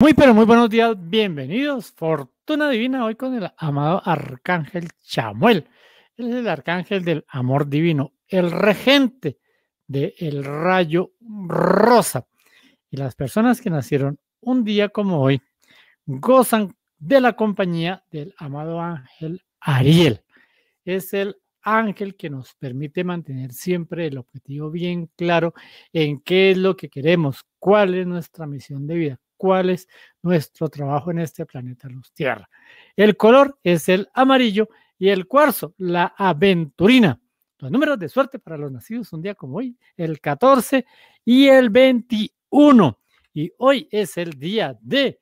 Muy pero muy buenos días, bienvenidos. Fortuna Divina hoy con el amado Arcángel Chamuel. es el Arcángel del Amor Divino, el regente del rayo rosa. Y las personas que nacieron un día como hoy gozan de la compañía del amado Ángel Ariel. Es el ángel que nos permite mantener siempre el objetivo bien claro en qué es lo que queremos, cuál es nuestra misión de vida cuál es nuestro trabajo en este planeta Luz Tierra. El color es el amarillo y el cuarzo, la aventurina. Los números de suerte para los nacidos un día como hoy, el 14 y el 21. Y hoy es el día de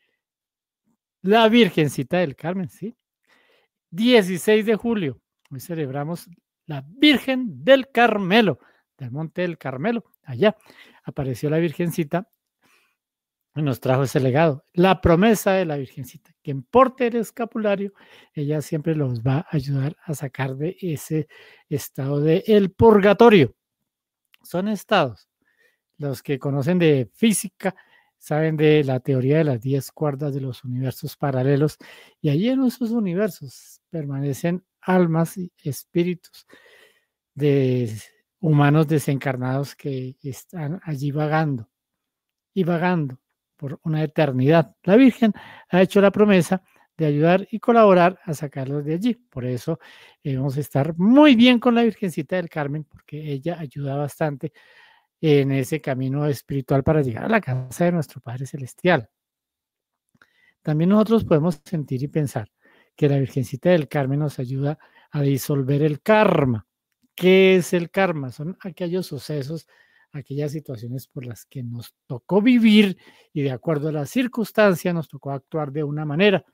la Virgencita del Carmen, ¿sí? 16 de julio. Hoy celebramos la Virgen del Carmelo, del Monte del Carmelo. Allá apareció la Virgencita nos trajo ese legado, la promesa de la Virgencita, en porte el escapulario, ella siempre los va a ayudar a sacar de ese estado de el purgatorio. Son estados. Los que conocen de física saben de la teoría de las diez cuerdas de los universos paralelos y allí en esos universos permanecen almas y espíritus de humanos desencarnados que están allí vagando y vagando por una eternidad. La Virgen ha hecho la promesa de ayudar y colaborar a sacarlos de allí. Por eso debemos eh, vamos a estar muy bien con la Virgencita del Carmen, porque ella ayuda bastante en ese camino espiritual para llegar a la casa de nuestro Padre Celestial. También nosotros podemos sentir y pensar que la Virgencita del Carmen nos ayuda a disolver el karma. ¿Qué es el karma? Son aquellos sucesos aquellas situaciones por las que nos tocó vivir y de acuerdo a las circunstancia, nos tocó actuar de una manera.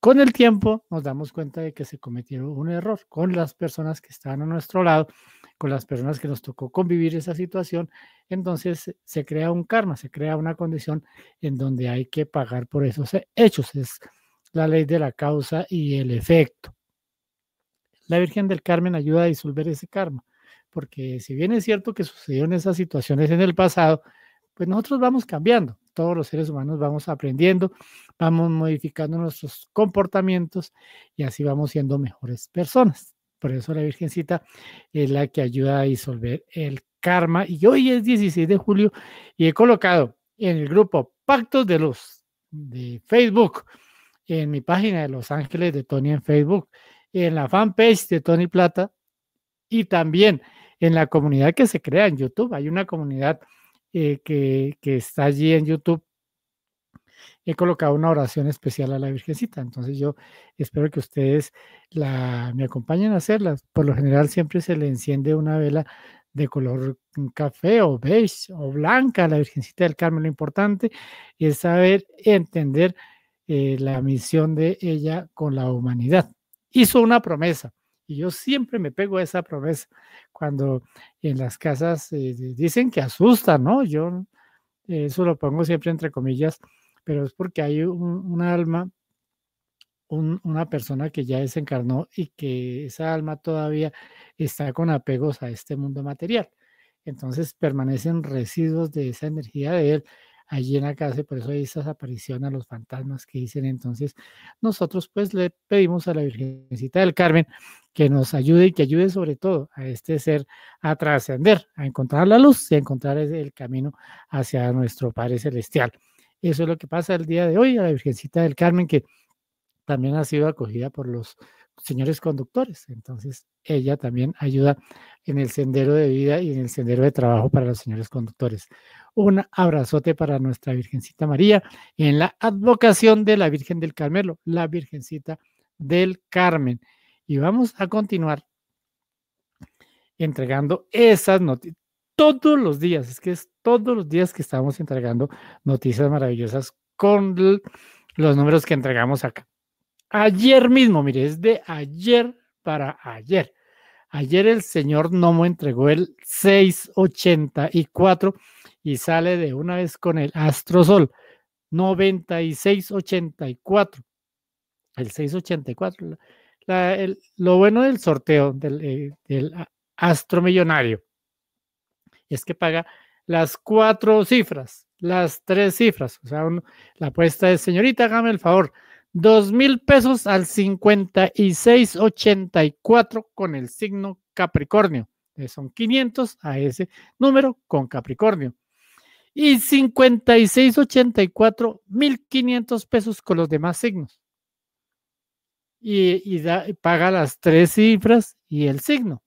Con el tiempo nos damos cuenta de que se cometió un error con las personas que estaban a nuestro lado, con las personas que nos tocó convivir esa situación. Entonces se crea un karma, se crea una condición en donde hay que pagar por esos hechos. Es la ley de la causa y el efecto. La Virgen del Carmen ayuda a disolver ese karma porque si bien es cierto que sucedieron esas situaciones en el pasado, pues nosotros vamos cambiando, todos los seres humanos vamos aprendiendo, vamos modificando nuestros comportamientos y así vamos siendo mejores personas. Por eso la Virgencita es la que ayuda a disolver el karma. Y hoy es 16 de julio y he colocado en el grupo Pactos de Luz de Facebook, en mi página de Los Ángeles de Tony en Facebook, en la fanpage de Tony Plata y también en la comunidad que se crea en YouTube. Hay una comunidad eh, que, está allí en YouTube. He colocado una oración especial a la Virgencita, entonces yo espero que ustedes la, me acompañen a hacerla. Por lo general siempre se le enciende una vela de color café o beige o blanca a la Virgencita del Carmen. Lo importante es saber entender eh, la misión de ella con la humanidad. Hizo una promesa y yo siempre me pego a esa promesa cuando en las casas eh, dicen que asusta, ¿no? Yo eh, eso lo pongo siempre entre comillas, pero es porque hay un, alma, una persona que ya desencarnó y que esa alma todavía está con apegos a este mundo material. Entonces permanecen residuos de esa energía de él allí en la casa por eso hay esas apariciones a los fantasmas que dicen. Entonces, nosotros pues le pedimos a la Virgencita del Carmen que nos ayude y que ayude sobre todo a este ser a trascender, a encontrar la luz y a encontrar el camino hacia nuestro Padre Celestial. Eso es lo que pasa el día de hoy a la Virgencita del Carmen, que también ha sido acogida por los señores conductores. Entonces, ella también ayuda en el sendero de vida y en el sendero de trabajo para los señores conductores. Un abrazote para nuestra Virgencita María en la advocación de la Virgen del Carmelo, la Virgencita del Carmen. Y vamos a continuar entregando esas noticias todos los días, es que es todos los días que estamos entregando noticias maravillosas con los números que entregamos acá. Ayer mismo, mire, es de ayer para ayer. Ayer el señor Nomo entregó el 684 y sale de una vez con el Astrosol 9684. El 684. lo bueno del sorteo del, eh, Astro Millonario es que paga las cuatro cifras, las tres cifras. O sea, la apuesta es, señorita, hágame el favor, Dos mil pesos al 5684 con el signo Capricornio. Eh, son 500 a ese número con Capricornio. Y 5684, 1500 pesos con los demás signos. Y, paga las tres cifras y el signo.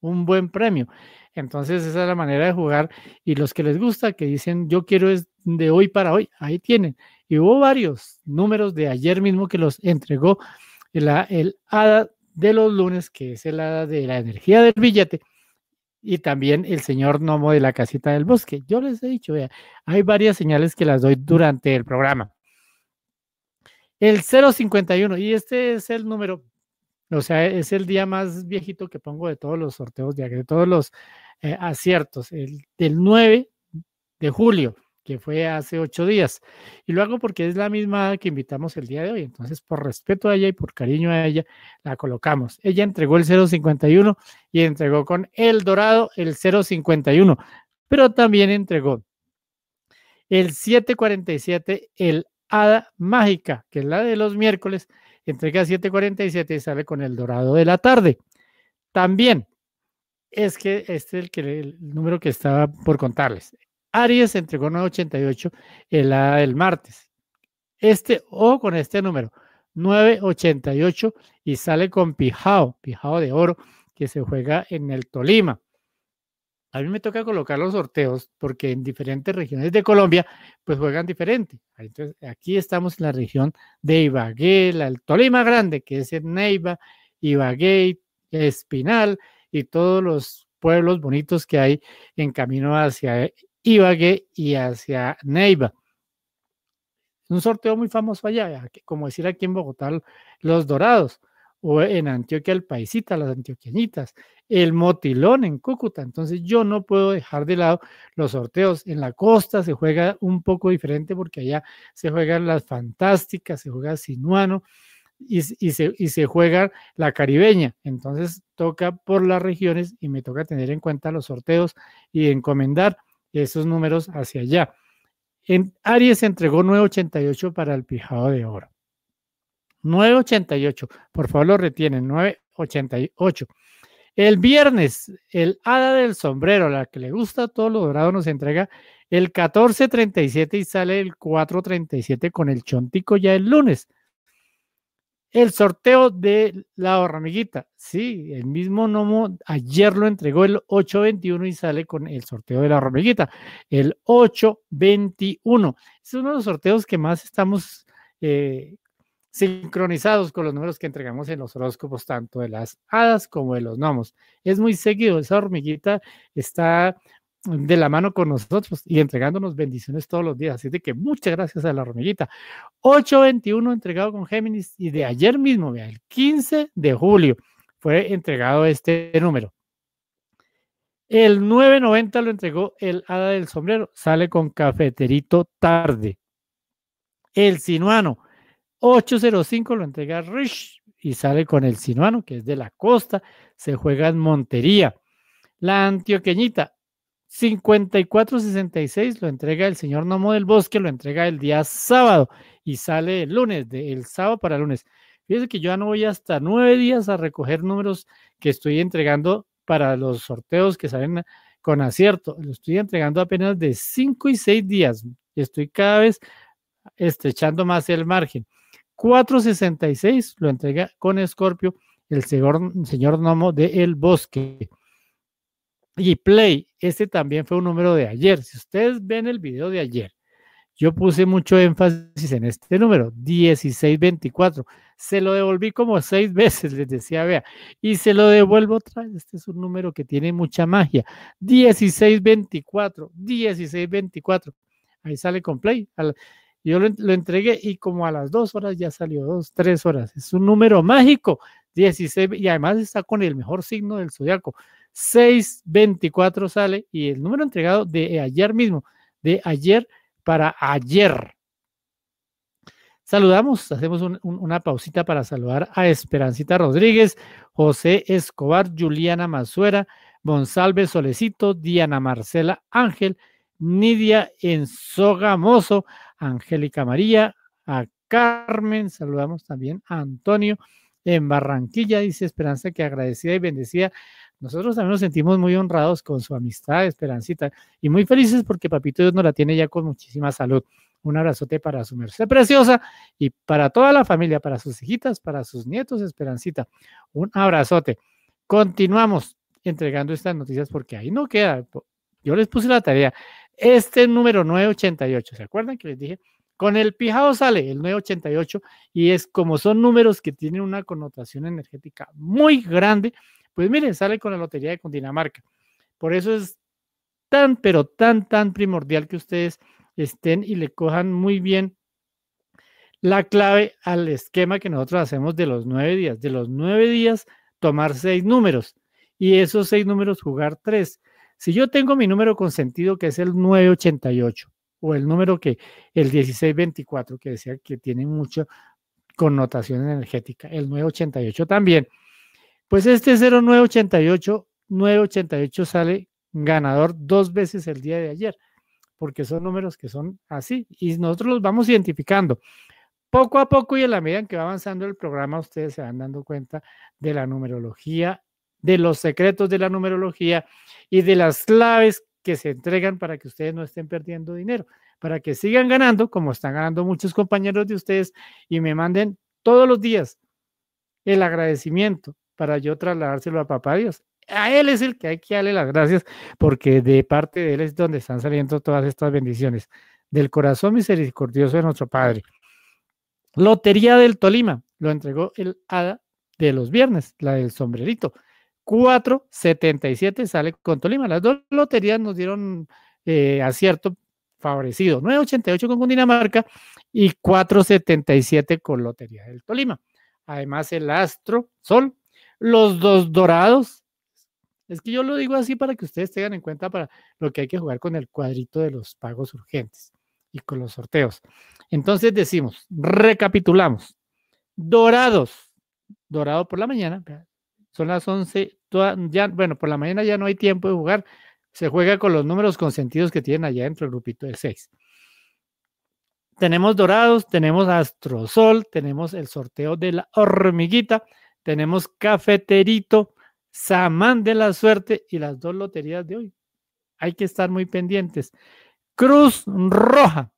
Un buen premio. Entonces, esa es la manera de jugar. Y los que les gusta, que dicen, yo quiero de hoy para hoy. Ahí tienen. Y hubo varios números de ayer mismo que los entregó el hada de los lunes, que es el hada de la energía del billete, y también el señor Nomo de la casita del bosque. Yo les he dicho, hay varias señales que las doy durante el programa. El 051, y este es el número, o sea, es el día más viejito que pongo de todos los sorteos, de, de todos los eh, aciertos, el del 9 de julio que fue hace ocho días. Y lo hago porque es la misma que invitamos el día de hoy. Entonces, por respeto a ella y por cariño a ella, la colocamos. Ella entregó el 051 y entregó con El Dorado el 051, pero también entregó el 747, el Hada Mágica, que es la de los miércoles, entrega 747 y sale con El Dorado de la tarde. También es que este es el número que estaba por contarles. Aries entregó 988 el, ah, el martes. Este, o con este número, 988 y sale con Pijao, Pijao de Oro, que se juega en el Tolima. A mí me toca colocar los sorteos porque en diferentes regiones de Colombia pues juegan diferente. Entonces, aquí estamos en la región de Ibagué, el Tolima Grande, que es en Neiva, Ibagué, Espinal y todos los pueblos bonitos que hay en camino hacia Ibagué y hacia Neiva. Un sorteo muy famoso allá, como decir aquí en Bogotá, los Dorados, o en Antioquia, el Paisita, las Antioquianitas, el Motilón en Cúcuta. Entonces, yo no puedo dejar de lado los sorteos. En la costa se juega un poco diferente porque allá se juegan las fantásticas, se juega Sinuano. Y, se, y, se, juega la caribeña. Entonces toca por las regiones y me toca tener en cuenta los sorteos y encomendar esos números hacia allá. En Aries entregó 9.88 para el pijado de oro. 9.88, por favor lo retienen, 9.88. El viernes, el hada del sombrero, la que le gusta todo lo dorado, nos entrega el 14.37 y sale el 4.37 con el chontico ya el lunes el sorteo de la hormiguita. Sí, el mismo Nomo ayer lo entregó el 821 y sale con el sorteo de la hormiguita, el 821. Es uno de los sorteos que más estamos eh, sincronizados con los números que entregamos en los horóscopos, tanto de las hadas como de los gnomos. Es muy seguido, esa hormiguita está de la mano con nosotros y entregándonos bendiciones todos los días. Así de que muchas gracias a la hormiguita. 821 entregado con Géminis y de ayer mismo, vea, el 15 de julio fue entregado este número. El 990 lo entregó el hada del sombrero, sale con cafeterito tarde. El sinuano, 805 lo entrega Rich y sale con el sinuano, que es de la costa, se juega en Montería. La antioqueñita, 5466 lo entrega el señor Nomo del Bosque, lo entrega el día sábado y sale el lunes, del sábado para lunes. fíjese que yo ya no voy hasta nueve días a recoger números que estoy entregando para los sorteos que salen con acierto. Lo estoy entregando apenas de cinco y seis días. Estoy cada vez estrechando más el margen. 466 lo entrega con Escorpio el señor, señor Nomo del Bosque. Y Play, este también fue un número de ayer. Si ustedes ven el video de ayer, yo puse mucho énfasis en este número, 1624. Se lo devolví como seis veces, les decía, vea, y se lo devuelvo otra vez. Este es un número que tiene mucha magia. 1624, 1624. Ahí sale con Play. Yo lo, entregué y como a las dos horas ya salió, dos, tres horas. Es un número mágico, 16, y además está con el mejor signo del zodiaco. 624 sale y el número entregado de ayer mismo, de ayer para ayer. Saludamos, hacemos una pausita para saludar a Esperancita Rodríguez, José Escobar, Juliana Mazuera, Monsalve Solecito, Diana Marcela Ángel, Nidia Enzogamoso, Angélica María, a Carmen, saludamos también a Antonio en Barranquilla, dice Esperanza que agradecida y bendecida nosotros también nos sentimos muy honrados con su amistad, Esperancita, y muy felices porque Papito Dios nos la tiene ya con muchísima salud. Un abrazote para su merced preciosa y para toda la familia, para sus hijitas, para sus nietos, Esperancita. Un abrazote. Continuamos entregando estas noticias porque ahí no queda. Yo les puse la tarea. Este número 988, ¿se acuerdan que les dije? Con el pijado sale el 988 y es como son números que tienen una connotación energética muy grande pues miren, sale con la Lotería de Cundinamarca. Por eso es tan, pero tan, tan primordial que ustedes estén y le cojan muy bien la clave al esquema que nosotros hacemos de los nueve días. De los nueve días, tomar seis números y esos seis números jugar tres. Si yo tengo mi número consentido, que es el 988, o el número que, el 1624, que decía que tiene mucha connotación energética, el 988 también. Pues este 0988, 988 sale ganador dos veces el día de ayer, porque son números que son así y nosotros los vamos identificando. Poco a poco y en la medida en que va avanzando el programa, ustedes se van dando cuenta de la numerología, de los secretos de la numerología y de las claves que se entregan para que ustedes no estén perdiendo dinero, para que sigan ganando como están ganando muchos compañeros de ustedes y me manden todos los días el agradecimiento, para yo trasladárselo a papá Dios. A Él es el que hay que darle las gracias, porque de parte de Él es donde están saliendo todas estas bendiciones, del corazón misericordioso de nuestro Padre. Lotería del Tolima, lo entregó el hada de los viernes, la del sombrerito. 4.77 sale con Tolima. Las dos loterías nos dieron eh, acierto favorecido. 9.88 con Cundinamarca y 4.77 con Lotería del Tolima. Además, el astro Sol los dos dorados. Es que yo lo digo así para que ustedes tengan en cuenta para lo que hay que jugar con el cuadrito de los pagos urgentes y con los sorteos. Entonces decimos, recapitulamos. Dorados, dorado por la mañana, son las 11, ya, bueno, por la mañana ya no hay tiempo de jugar, se juega con los números consentidos que tienen allá dentro del grupito de 6. Tenemos dorados, tenemos astrosol, tenemos el sorteo de la hormiguita, tenemos Cafeterito, Samán de la Suerte y las dos loterías de hoy. Hay que estar muy pendientes. Cruz Roja.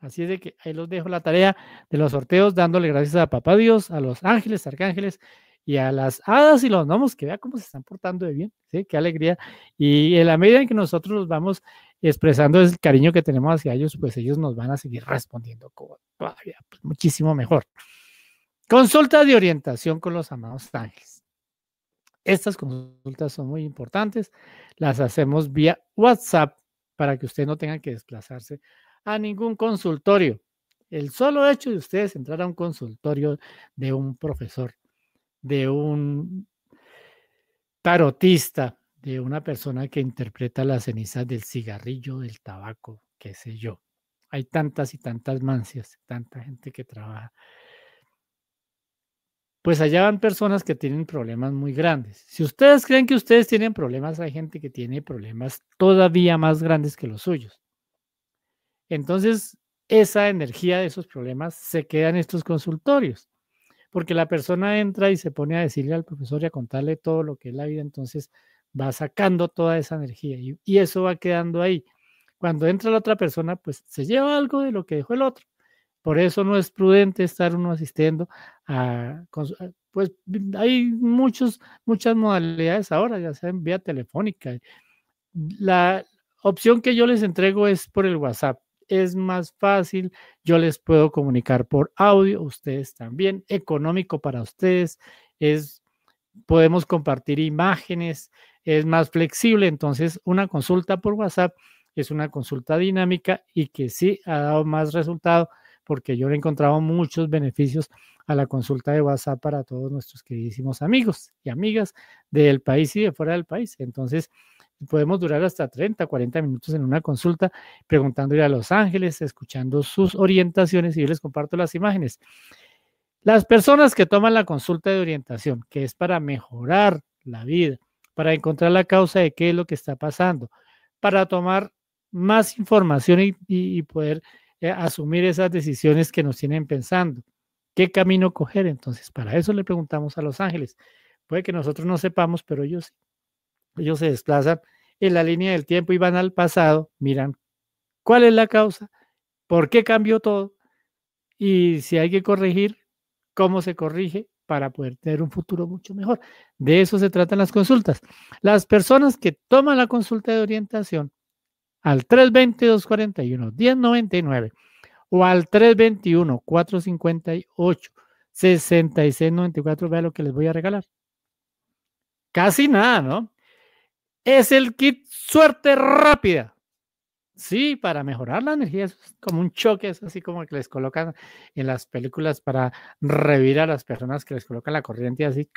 Así es de que ahí los dejo la tarea de los sorteos, dándole gracias a Papá Dios, a los ángeles, arcángeles y a las hadas y los gnomos, que vea cómo se están portando de bien, ¿sí? qué alegría. Y en la medida en que nosotros los vamos expresando el cariño que tenemos hacia ellos, pues ellos nos van a seguir respondiendo todavía pues, muchísimo mejor. Consulta de orientación con los amados ángeles. Estas consultas son muy importantes. Las hacemos vía WhatsApp para que usted no tenga que desplazarse a ningún consultorio. El solo hecho de ustedes entrar a un consultorio de un profesor, de un tarotista, de una persona que interpreta las cenizas del cigarrillo, del tabaco, qué sé yo. Hay tantas y tantas mancias, tanta gente que trabaja pues allá van personas que tienen problemas muy grandes. Si ustedes creen que ustedes tienen problemas, hay gente que tiene problemas todavía más grandes que los suyos. Entonces, esa energía de esos problemas se queda en estos consultorios, porque la persona entra y se pone a decirle al profesor y a contarle todo lo que es la vida, entonces va sacando toda esa energía y, y eso va quedando ahí. Cuando entra la otra persona, pues se lleva algo de lo que dejó el otro por eso no es prudente estar uno asistiendo a, pues mm, hay muchos, muchas modalidades ahora, ya sea en vía telefónica. La opción que yo les entrego es por el WhatsApp. Es más fácil, yo les puedo comunicar por audio, ustedes también, económico para ustedes, es, podemos compartir imágenes, es más flexible. Entonces, una consulta por WhatsApp es una consulta dinámica y que sí ha dado más resultado porque yo he encontraba muchos beneficios a la consulta de WhatsApp para todos nuestros queridísimos amigos y amigas del país y de fuera del país. Entonces, podemos durar hasta 30, 40 minutos en una consulta ir a Los Ángeles, escuchando sus orientaciones y yo les comparto las imágenes. Las personas que toman la consulta de orientación, que es para mejorar la vida, para encontrar la causa de qué es lo que está pasando, para tomar más información y poder eh, asumir esas decisiones que nos tienen pensando. ¿Qué camino coger? Entonces, para eso le preguntamos a los ángeles. Puede que nosotros no sepamos, pero ellos, ellos se desplazan en la línea del tiempo y van al pasado, miran cuál es la causa, por qué cambió todo y si hay que corregir, cómo se corrige para poder tener un futuro mucho mejor. De eso se tratan las consultas. Las personas que toman la consulta de orientación al 32241 1099 o al 321-458-6694. Vea lo que les voy a regalar. Casi nada, ¿no? Es el kit suerte rápida. Sí, para mejorar la energía, es como un choque, es así como que les colocan en las películas para revivir a las personas que les colocan la corriente así.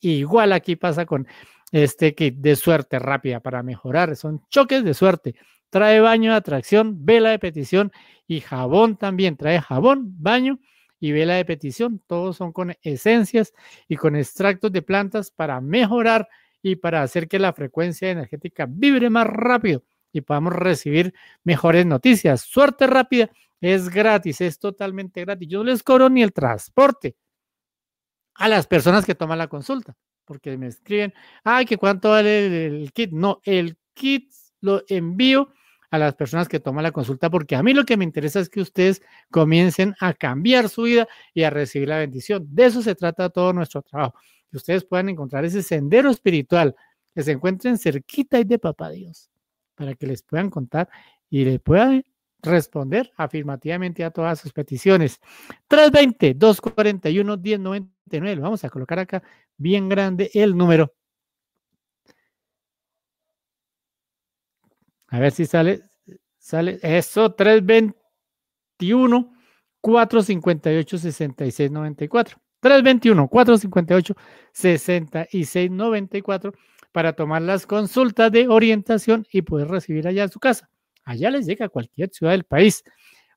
Igual aquí pasa con este kit de suerte rápida para mejorar, son choques de suerte trae baño de atracción, vela de petición y jabón también. Trae jabón, baño y vela de petición. Todos son con esencias y con extractos de plantas para mejorar y para hacer que la frecuencia energética vibre más rápido y podamos recibir mejores noticias. Suerte rápida es gratis, es totalmente gratis. Yo no les cobro ni el transporte a las personas que toman la consulta, porque me escriben, ay, que cuánto vale el kit. No, el kit lo envío a las personas que toman la consulta, porque a mí lo que me interesa es que ustedes comiencen a cambiar su vida y a recibir la bendición. De eso se trata todo nuestro trabajo, que ustedes puedan encontrar ese sendero espiritual, que se encuentren cerquita y de papá Dios, para que les puedan contar y les puedan responder afirmativamente a todas sus peticiones. 320-241-1099, vamos a colocar acá bien grande el número A ver si sale, sale, eso, 321, 458, 6694 321, 458, 6694 para tomar las consultas de orientación y poder recibir allá en su casa. Allá les llega a cualquier ciudad del país.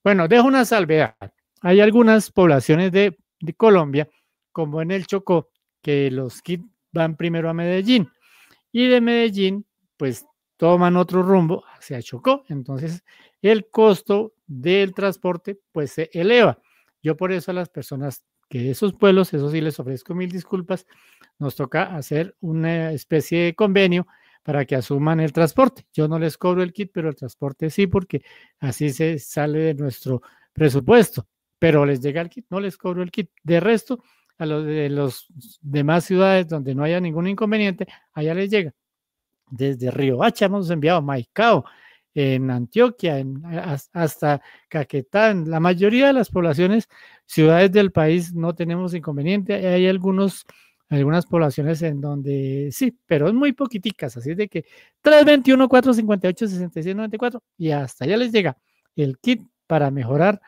Bueno, dejo una salvedad. Hay algunas poblaciones de, de Colombia, como en el Chocó, que los kits van primero a Medellín. Y de Medellín, pues toman otro rumbo se Chocó. Entonces, el costo del transporte pues se eleva. Yo por eso a las personas que esos pueblos, eso sí les ofrezco mil disculpas, nos toca hacer una especie de convenio para que asuman el transporte. Yo no les cobro el kit, pero el transporte sí, porque así se sale de nuestro presupuesto. Pero les llega el kit, no les cobro el kit. De resto, a los de los demás ciudades donde no haya ningún inconveniente, allá les llega desde Río Hacha hemos enviado a Maicao, en Antioquia, hasta Caquetá, en la mayoría de las poblaciones, ciudades del país no tenemos inconveniente. Hay algunos, algunas poblaciones en donde sí, pero es muy poquiticas. Así de que 321-458-6694 y hasta allá les llega el kit para mejorar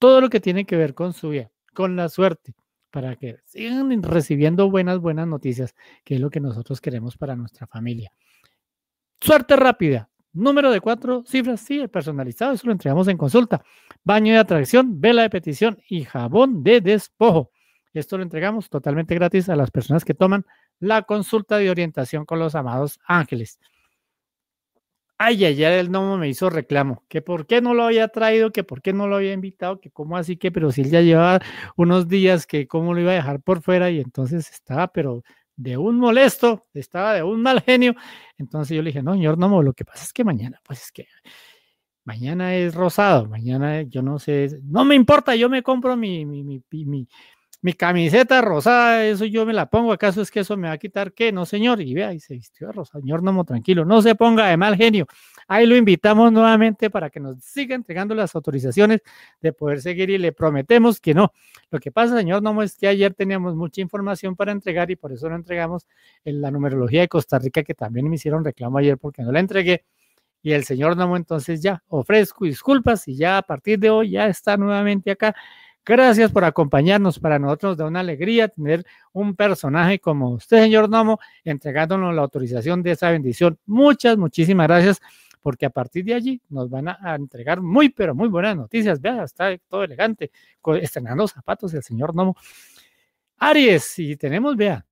todo lo que tiene que ver con su vida, con la suerte para que sigan recibiendo buenas, buenas noticias, que es lo que nosotros queremos para nuestra familia. Suerte rápida. Número de cuatro cifras, sí, personalizado, eso lo entregamos en consulta. Baño de atracción, vela de petición y jabón de despojo. Esto lo entregamos totalmente gratis a las personas que toman la consulta de orientación con los amados ángeles. Ay, ayer el gnomo me hizo reclamo, que por qué no lo había traído, que por qué no lo había invitado, que cómo así que, pero si él ya llevaba unos días, que cómo lo iba a dejar por fuera y entonces estaba, pero de un molesto, estaba de un mal genio. Entonces yo le dije, no, señor, no, lo que pasa es que mañana, pues es que mañana es rosado, mañana yo no sé, no me importa, yo me compro mi, mi camiseta rosada, eso yo me la pongo, ¿acaso es que eso me va a quitar qué? No, señor. Y vea, y se vistió de rosa, señor Nomo, tranquilo, no se ponga de mal genio. Ahí lo invitamos nuevamente para que nos siga entregando las autorizaciones de poder seguir y le prometemos que no. Lo que pasa, señor Nomo, es que ayer teníamos mucha información para entregar y por eso no entregamos en la numerología de Costa Rica, que también me hicieron reclamo ayer porque no la entregué. Y el señor Nomo entonces ya ofrezco disculpas y ya a partir de hoy ya está nuevamente acá Gracias por acompañarnos. Para nosotros da una alegría tener un personaje como usted, señor Nomo, entregándonos la autorización de esa bendición. Muchas, muchísimas gracias, porque a partir de allí nos van a, entregar muy, pero muy buenas noticias. Vea, está todo elegante, estrenando zapatos el señor Nomo. Aries, y tenemos, vea,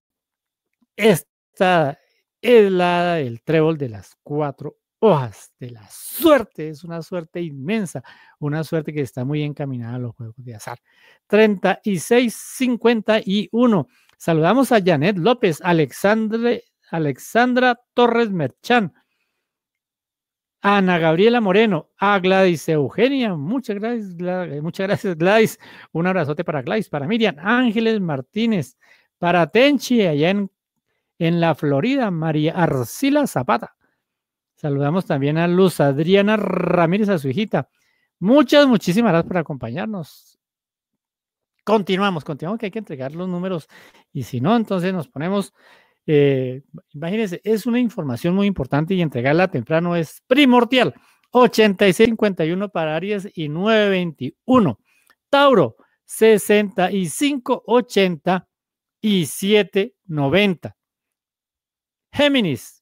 esta es la, del trébol de las cuatro hojas oh, de este, la suerte. Es una suerte inmensa, una suerte que está muy encaminada a los juegos de azar. 36-51. Saludamos a Janet López, Alexandre, Alexandra Torres Merchán, Ana Gabriela Moreno, a Gladys Eugenia, muchas gracias, Gladys, eh, muchas gracias Gladys, un abrazote para Gladys, para Miriam, Ángeles Martínez, para Tenchi, allá en, en la Florida, María Arcila Zapata, Saludamos también a Luz Adriana Ramírez, a su hijita. Muchas, muchísimas gracias por acompañarnos. Continuamos, continuamos que hay que entregar los números y si no, entonces nos ponemos, eh, imagínense, es una información muy importante y entregarla temprano es primordial. 8651 para Aries y 921. Tauro, 6580 y 790. Géminis,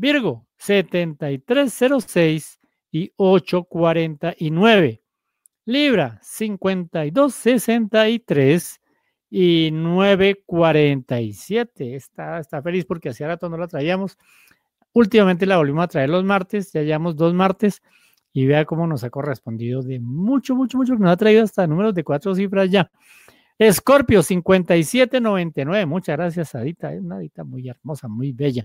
Virgo, 7306 y 849. Libra, 5263 y 947. Está, está feliz porque hace rato no la traíamos. Últimamente la volvimos a traer los martes, ya llevamos dos martes y vea cómo nos ha correspondido de mucho, mucho, mucho, nos ha traído hasta números de cuatro cifras ya. Escorpio 5799, muchas gracias, Adita, es una Adita muy hermosa, muy bella.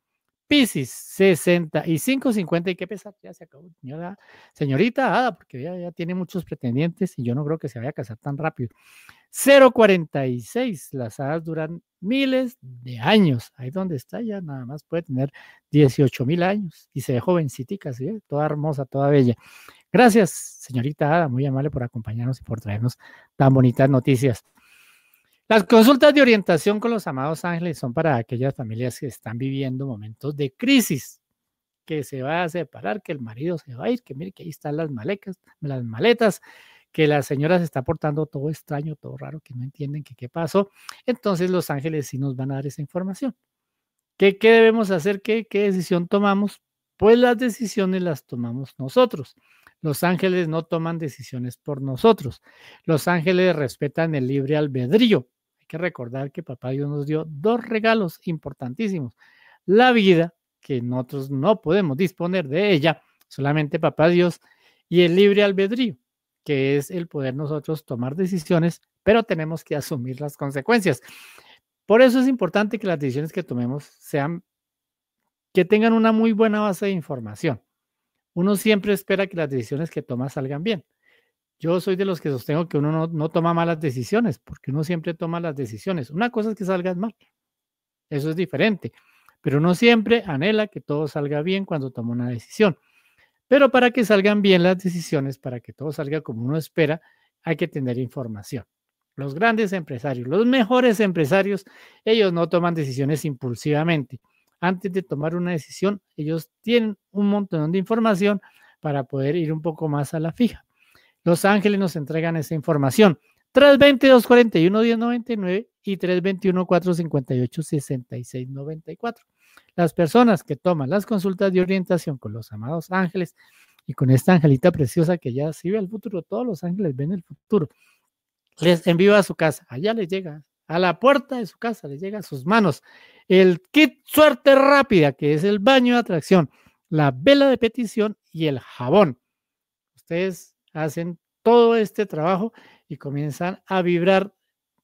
Pisces, 65, 50 y qué pesar, ya se acabó, señorita Ada, porque ya, tiene muchos pretendientes y yo no creo que se vaya a casar tan rápido. 046, las hadas duran miles de años, ahí donde está ya nada más puede tener 18 mil años y se ve jovencitica, ¿sí? toda hermosa, toda bella. Gracias, señorita Ada, muy amable por acompañarnos y por traernos tan bonitas noticias. Las consultas de orientación con los amados ángeles son para aquellas familias que están viviendo momentos de crisis, que se va a separar, que el marido se va a ir, que mire que ahí están las las maletas, que la señora se está portando todo extraño, todo raro, que no entienden qué pasó. Entonces los ángeles sí nos van a dar esa información. ¿Qué, debemos hacer? ¿Qué, ¿Qué decisión tomamos? Pues las decisiones las tomamos nosotros. Los ángeles no toman decisiones por nosotros. Los ángeles respetan el libre albedrío que recordar que papá Dios nos dio dos regalos importantísimos. La vida, que nosotros no podemos disponer de ella, solamente papá Dios, y el libre albedrío, que es el poder nosotros tomar decisiones, pero tenemos que asumir las consecuencias. Por eso es importante que las decisiones que tomemos sean, que tengan una muy buena base de información. Uno siempre espera que las decisiones que toma salgan bien, yo soy de los que sostengo que uno no, toma malas decisiones, porque uno siempre toma las decisiones. Una cosa es que salgan mal, eso es diferente, pero uno siempre anhela que todo salga bien cuando toma una decisión. Pero para que salgan bien las decisiones, para que todo salga como uno espera, hay que tener información. Los grandes empresarios, los mejores empresarios, ellos no toman decisiones impulsivamente. Antes de tomar una decisión, ellos tienen un montón de información para poder ir un poco más a la fija. Los Ángeles nos entregan esa información. 320-241-1099 y 321-458-6694. Las personas que toman las consultas de orientación con los amados ángeles y con esta angelita preciosa que ya sirve al futuro, todos los ángeles ven el futuro. Les envío a su casa, allá les llega, a la puerta de su casa les llega a sus manos el kit suerte rápida, que es el baño de atracción, la vela de petición y el jabón. Ustedes hacen todo este trabajo y comienzan a vibrar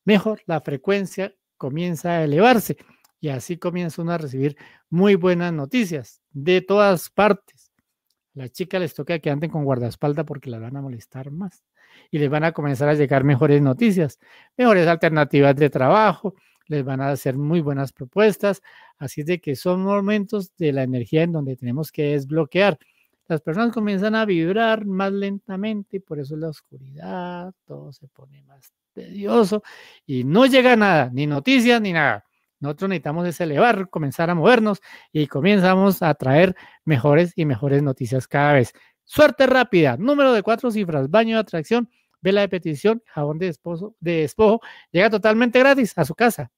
mejor, la frecuencia comienza a elevarse y así comienzan a recibir muy buenas noticias de todas partes. A las chicas les toca que anden con guardaespalda porque las van a molestar más y les van a comenzar a llegar mejores noticias, mejores alternativas de trabajo, les van a hacer muy buenas propuestas, así de que son momentos de la energía en donde tenemos que desbloquear las personas comienzan a vibrar más lentamente y por eso la oscuridad, todo se pone más tedioso y no llega nada, ni noticias ni nada. Nosotros necesitamos es elevar, comenzar a movernos y comenzamos a traer mejores y mejores noticias cada vez. Suerte rápida, número de cuatro cifras, baño de atracción, vela de petición, jabón de, esposo, de llega totalmente gratis a su casa.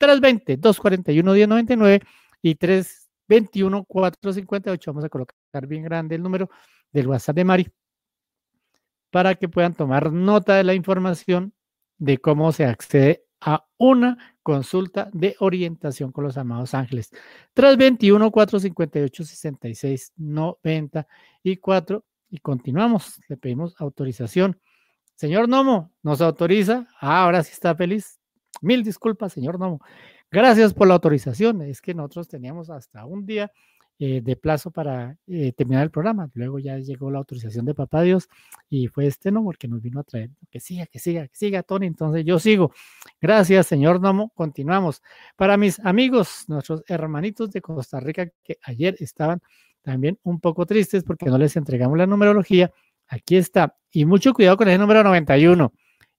320-241-1099 y 3 21458. Vamos a colocar bien grande el número del WhatsApp de Mari para que puedan tomar nota de la información de cómo se accede a una consulta de orientación con los amados ángeles. 21 458 6694 y Y continuamos. Le pedimos autorización. Señor Nomo, ¿nos autoriza? Ah, ahora sí está feliz. Mil disculpas, señor Nomo. Gracias por la autorización. Es que nosotros teníamos hasta un día eh, de plazo para eh, terminar el programa. Luego ya llegó la autorización de papá Dios y fue este no, que nos vino a traer que siga, que siga, que siga, Tony. Entonces yo sigo. Gracias, señor Nomo. Continuamos. Para mis amigos, nuestros hermanitos de Costa Rica que ayer estaban también un poco tristes porque no les entregamos la numerología. Aquí está. Y mucho cuidado con el número 91.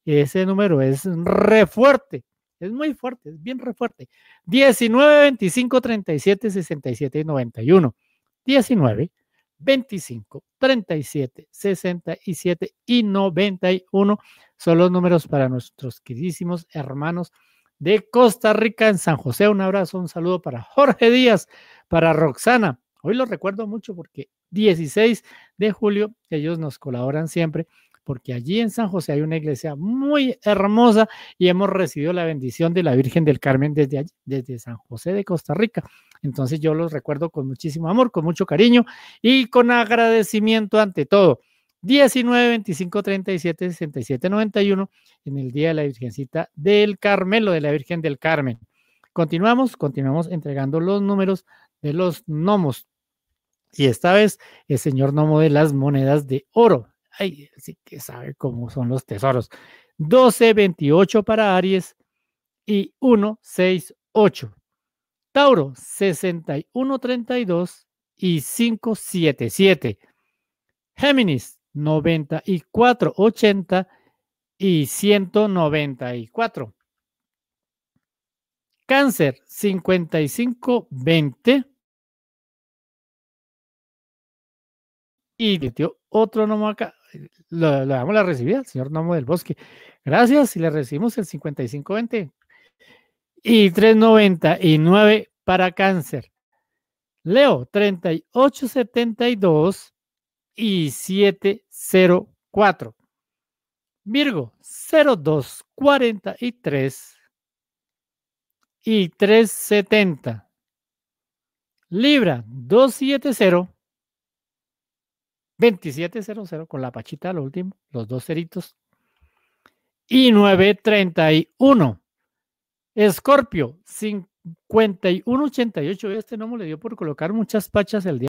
Ese número es re fuerte. Es muy fuerte, es bien re fuerte. 19, 25, 37, 67 y 91. 19, 25, 37, 67 y 91 son los números para nuestros queridísimos hermanos de Costa Rica en San José. Un abrazo, un saludo para Jorge Díaz, para Roxana. Hoy lo recuerdo mucho porque 16 de julio ellos nos colaboran siempre porque allí en San José hay una iglesia muy hermosa y hemos recibido la bendición de la Virgen del Carmen desde, desde San José de Costa Rica. Entonces yo los recuerdo con muchísimo amor, con mucho cariño y con agradecimiento ante todo. 19 25 37 67 91 en el Día de la Virgencita del Carmelo, de la Virgen del Carmen. Continuamos, continuamos entregando los números de los gnomos. Y esta vez el señor gnomo de las monedas de oro. Ay, sí que sabe cómo son los tesoros. 12, 28 para Aries y 1, 6, 8. Tauro, 61, 32 y 5, 7, 7. Géminis, 94, 80 y 194. Cáncer, 55, 20. Y otro nomo acá, le damos la recibida al señor Nomo del Bosque. Gracias y le recibimos el 5520 y 399 para cáncer. Leo 3872 y 704. Virgo 0243 y 370. Libra 270 2700 con la pachita lo último, los dos ceritos. Y 931. Escorpio, 5188. Este no me le dio por colocar muchas pachas el día.